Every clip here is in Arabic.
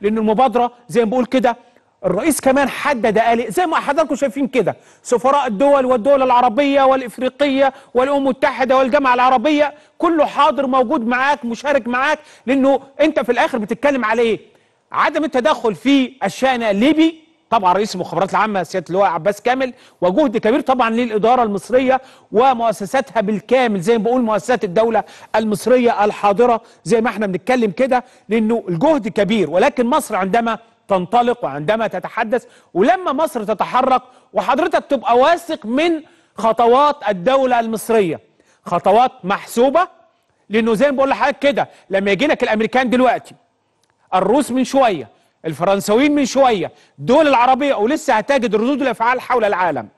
لان المبادره زي ما بقول كده الرئيس كمان حدد قال زي ما حضراتكم شايفين كده سفراء الدول والدول العربية والإفريقية والأمم المتحدة والجامعة العربية كله حاضر موجود معاك مشارك معاك لأنه أنت في الآخر بتتكلم على ايه؟ عدم التدخل في الشأن الليبي طبعا رئيس المخابرات العامه سياده اللواء عباس كامل وجهد كبير طبعا للاداره المصريه ومؤسساتها بالكامل زي ما بقول مؤسسات الدوله المصريه الحاضره زي ما احنا بنتكلم كده لانه الجهد كبير ولكن مصر عندما تنطلق وعندما تتحدث ولما مصر تتحرك وحضرتك تبقى واثق من خطوات الدوله المصريه خطوات محسوبه لانه زي ما بقول لحضرتك كده لما يجي لك الامريكان دلوقتي الروس من شويه الفرنسويين من شويه دول العربيه ولسه هتجد ردود الافعال حول العالم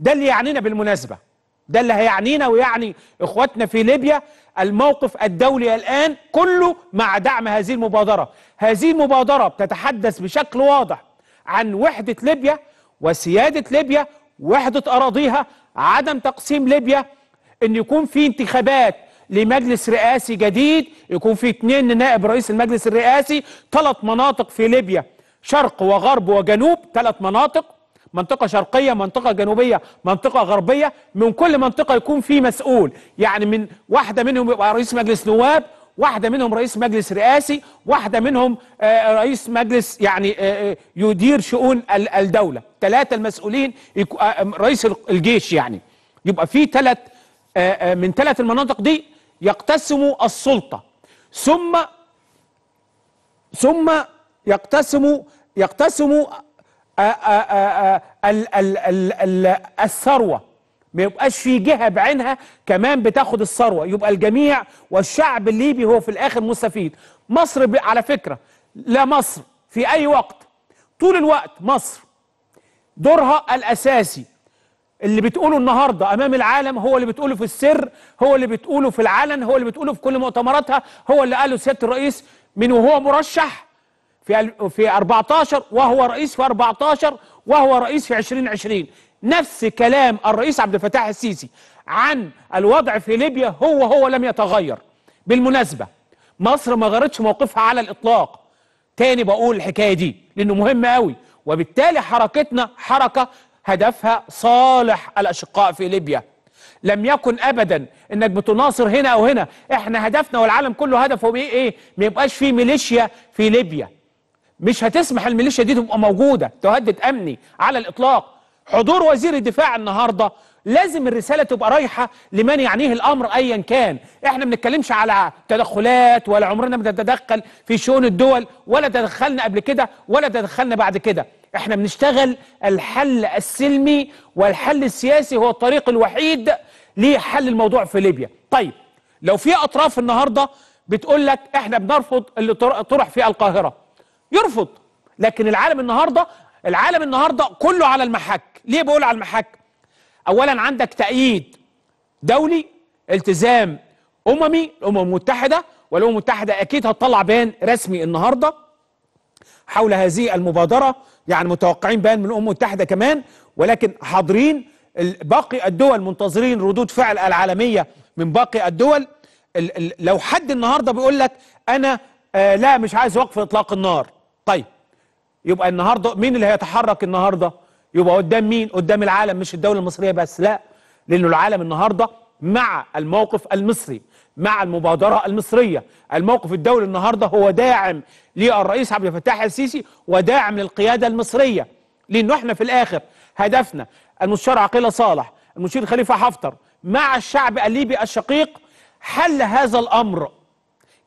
ده اللي يعنينا بالمناسبه ده اللي هيعنينا ويعني اخواتنا في ليبيا الموقف الدولي الان كله مع دعم هذه المبادره هذه المبادره بتتحدث بشكل واضح عن وحده ليبيا وسياده ليبيا وحده اراضيها عدم تقسيم ليبيا ان يكون في انتخابات لمجلس رئاسي جديد يكون فيه اثنين نائب رئيس المجلس الرئاسي ثلاث مناطق في ليبيا شرق وغرب وجنوب ثلاث مناطق منطقة شرقية منطقة جنوبية منطقة غربية من كل منطقة يكون فيه مسؤول يعني من واحدة منهم يبقى رئيس مجلس نواب واحدة منهم رئيس مجلس رئاسي واحدة منهم آه، رئيس مجلس يعني آه، آه، يدير شؤون الدولة ثلاثة المسؤولين رئيس الجيش يعني يبقى في ثلاث من ثلاث المناطق دي يقتسم السلطة ثم ثم يقتسم يقتسم الثروة ما يبقاش في جهة بعينها كمان بتاخد الثروة يبقى الجميع والشعب الليبي هو في الآخر مستفيد مصر على فكرة لا مصر في أي وقت طول الوقت مصر دورها الأساسي اللي بتقوله النهارده امام العالم هو اللي بتقوله في السر هو اللي بتقوله في العلن هو اللي بتقوله في كل مؤتمراتها هو اللي قاله سياده الرئيس من وهو مرشح في في 14 وهو رئيس في 14 وهو رئيس في 2020 نفس كلام الرئيس عبد الفتاح السيسي عن الوضع في ليبيا هو هو لم يتغير بالمناسبه مصر ما غيرتش موقفها على الاطلاق تاني بقول الحكايه دي لانه مهم قوي وبالتالي حركتنا حركه هدفها صالح الأشقاء في ليبيا لم يكن أبدا إنك بتناصر هنا أو هنا إحنا هدفنا والعالم كله هدفه إيه إيه ما يبقاش في ميليشيا في ليبيا مش هتسمح الميليشيا دي تبقى موجودة تهدد أمني على الإطلاق حضور وزير الدفاع النهارده لازم الرساله تبقى رايحه لمن يعنيه الامر ايا كان احنا ما بنتكلمش على تدخلات ولا عمرنا ما بنتدخل في شؤون الدول ولا تدخلنا قبل كده ولا تدخلنا بعد كده احنا بنشتغل الحل السلمي والحل السياسي هو الطريق الوحيد لحل الموضوع في ليبيا طيب لو في اطراف النهارده بتقول لك احنا بنرفض اللي طرح في القاهره يرفض لكن العالم النهارده العالم النهارده كله على المحك ليه بقول على المحك اولا عندك تأييد دولي التزام اممي الامم المتحده والامم المتحده اكيد هتطلع بيان رسمي النهارده حول هذه المبادرة يعني متوقعين بيان من الأمم المتحدة كمان ولكن حاضرين باقي الدول منتظرين ردود فعل العالمية من باقي الدول لو حد النهاردة بيقول لك أنا آه، لا مش عايز وقف إطلاق النار طيب يبقى النهاردة مين اللي هيتحرك النهاردة يبقى قدام مين قدام العالم مش الدولة المصرية بس لا لأنه العالم النهاردة مع الموقف المصري مع المبادرة المصرية الموقف الدولي النهاردة هو داعم للرئيس عبد الفتاح السيسي وداعم للقيادة المصرية لأنه احنا في الآخر هدفنا المستشار عقيلة صالح المشير خليفة حفتر مع الشعب الليبي الشقيق حل هذا الأمر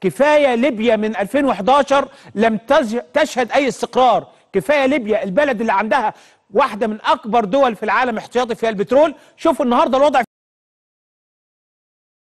كفاية ليبيا من 2011 لم تشهد أي استقرار كفاية ليبيا البلد اللي عندها واحدة من أكبر دول في العالم احتياطي فيها البترول شوفوا النهاردة الوضع